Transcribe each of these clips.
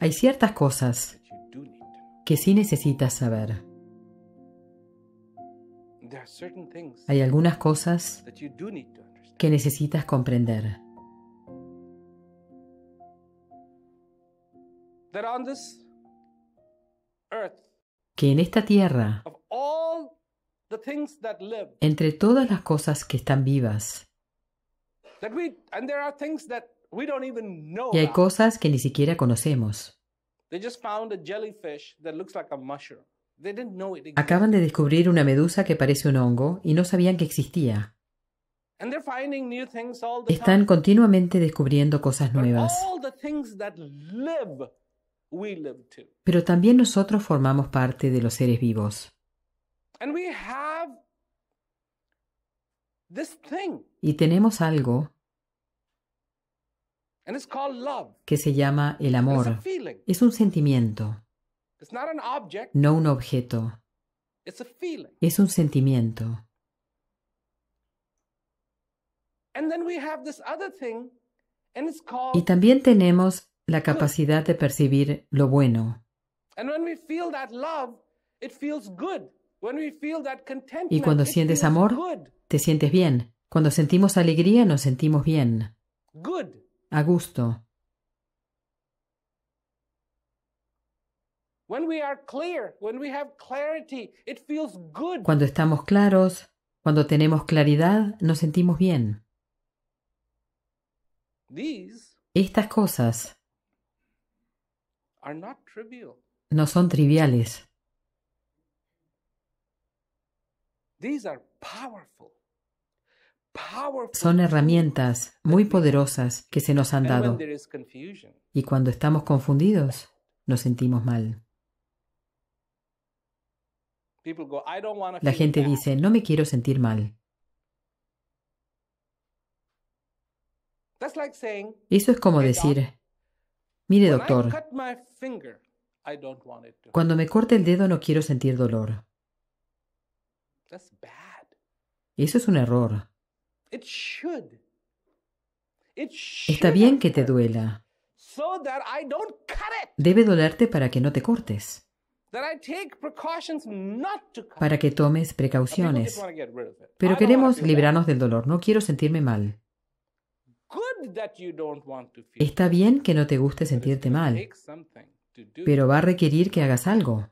Hay ciertas cosas que sí necesitas saber. Hay algunas cosas que necesitas comprender. Que en esta tierra, entre todas las cosas que están vivas, y hay cosas que ni siquiera conocemos. Acaban de descubrir una medusa que parece un hongo y no sabían que existía. Están continuamente descubriendo cosas nuevas. Pero también nosotros formamos parte de los seres vivos. Y tenemos algo que se llama el amor. Es un sentimiento, no un objeto. Es un sentimiento. Y también tenemos la capacidad de percibir lo bueno. Y cuando sientes amor, te sientes bien. Cuando sentimos alegría, nos sentimos bien a gusto. Cuando estamos claros, cuando tenemos claridad, nos sentimos bien. Estas cosas no son triviales. Son herramientas muy poderosas que se nos han dado. Y cuando estamos confundidos, nos sentimos mal. La gente dice, no me quiero sentir mal. Eso es como decir, mire doctor, cuando me corte el dedo no quiero sentir dolor. Eso es un error. Está bien que te duela. Debe dolerte para que no te cortes. Para que tomes precauciones. Pero queremos librarnos del dolor. No quiero sentirme mal. Está bien que no te guste sentirte mal, pero va a requerir que hagas algo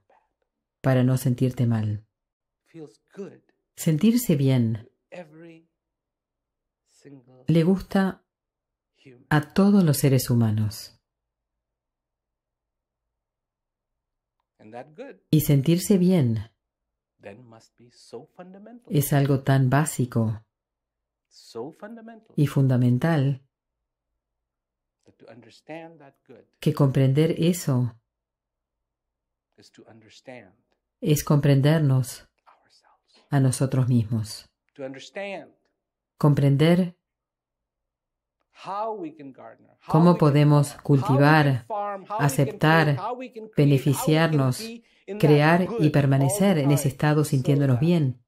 para no sentirte mal. Sentirse bien le gusta a todos los seres humanos. Y sentirse bien es algo tan básico y fundamental que comprender eso es comprendernos a nosotros mismos comprender cómo podemos cultivar, aceptar, beneficiarnos, crear y permanecer en ese estado sintiéndonos bien,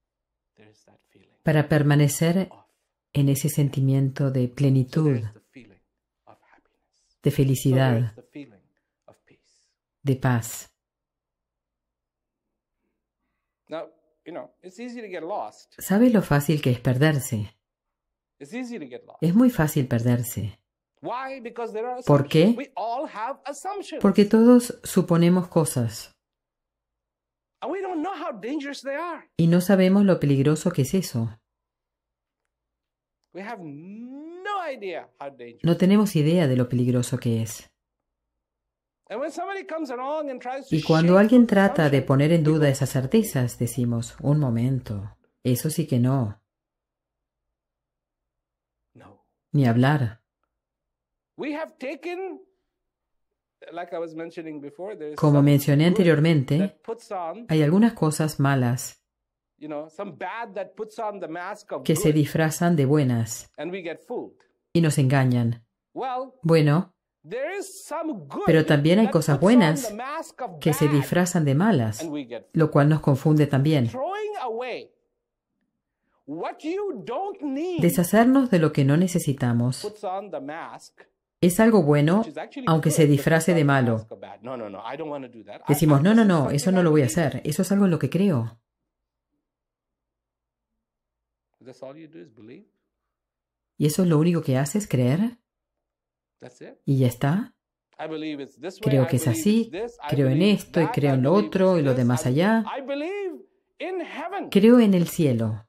para permanecer en ese sentimiento de plenitud, de felicidad, de paz. Sabe lo fácil que es perderse? Es muy fácil perderse. ¿Por qué? Porque todos suponemos cosas. Y no sabemos lo peligroso que es eso. No tenemos idea de lo peligroso que es. Y cuando alguien trata de poner en duda esas certezas, decimos, un momento, eso sí que no. Ni hablar. Como mencioné anteriormente, hay algunas cosas malas que se disfrazan de buenas y nos engañan. Bueno, pero también hay cosas buenas que se disfrazan de malas, lo cual nos confunde también. Deshacernos de lo que no necesitamos es algo bueno, aunque se disfrace de malo. Decimos, no, no, no, eso no lo voy a hacer, eso es algo en lo que creo. ¿Y eso es lo único que haces, creer? ¿Y ya está? Creo que es así, creo en esto y creo en lo otro y lo demás allá. Creo en el cielo.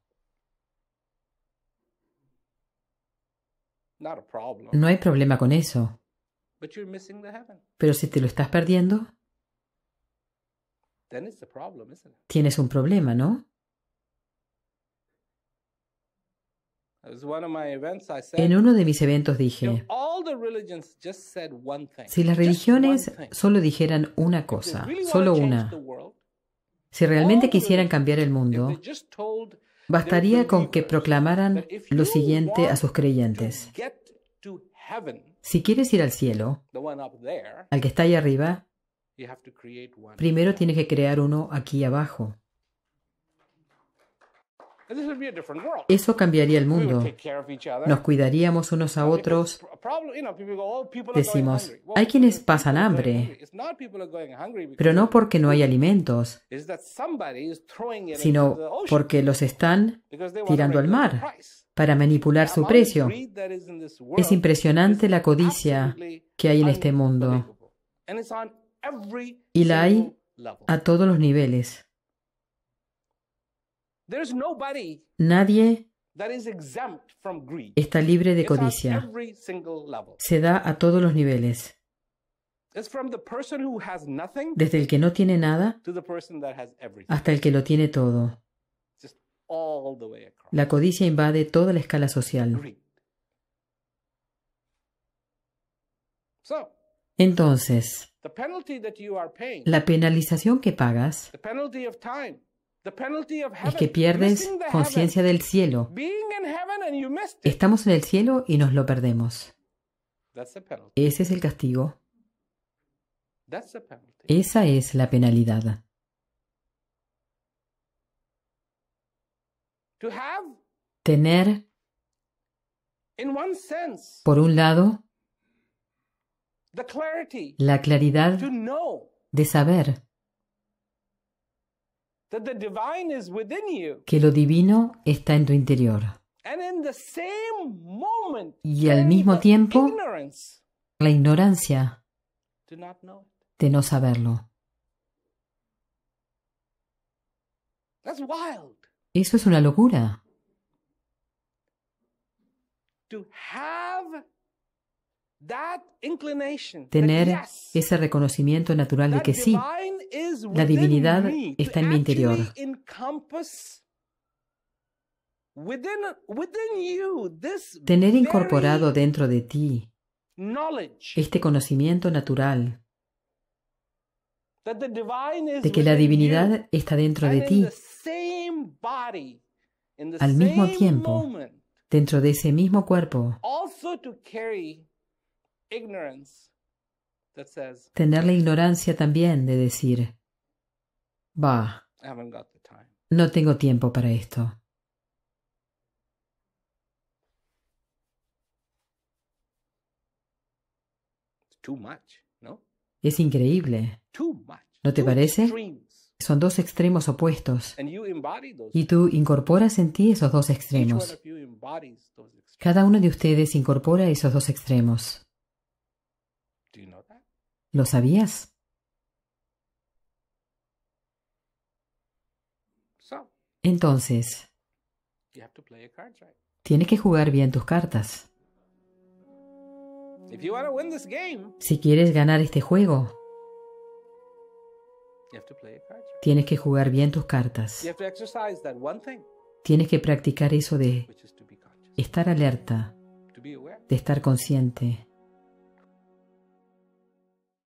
No hay problema con eso. Pero si te lo estás perdiendo, tienes un problema, ¿no? En uno de mis eventos dije, si las religiones solo dijeran una cosa, solo una, si realmente quisieran cambiar el mundo, Bastaría con que proclamaran lo siguiente a sus creyentes. Si quieres ir al cielo, al que está ahí arriba, primero tienes que crear uno aquí abajo. Eso cambiaría el mundo. Nos cuidaríamos unos a otros. Oh, Decimos, hay quienes pasan hambre, pero no porque no hay alimentos, sino porque los están tirando al mar para manipular su precio. Es impresionante la codicia que hay en este mundo. Y la hay a todos los niveles. Nadie está libre de codicia. Se da a todos los niveles. Desde el que no tiene nada hasta el que lo tiene todo. La codicia invade toda la escala social. Entonces, la penalización que pagas, es que pierdes conciencia del cielo. Estamos en el cielo y nos lo perdemos. Ese es el castigo. Esa es la penalidad. Tener, por un lado, la claridad de saber que lo divino está en tu interior. Y al mismo tiempo, la ignorancia de no saberlo. Eso es una locura. Tener ese reconocimiento natural de que sí, la divinidad está en mi interior. Tener incorporado dentro de ti este conocimiento natural de que la divinidad está dentro de ti al mismo tiempo, dentro de ese mismo cuerpo, tener la ignorancia también de decir, bah, no tengo tiempo para esto. Es increíble. ¿No te parece? Son dos extremos opuestos. Y tú incorporas en ti esos dos extremos. Cada uno de ustedes incorpora esos dos extremos. ¿Lo sabías? Entonces, tienes que jugar bien tus cartas. Si quieres ganar este juego, tienes que jugar bien tus cartas. Tienes que practicar eso de estar alerta, de estar consciente,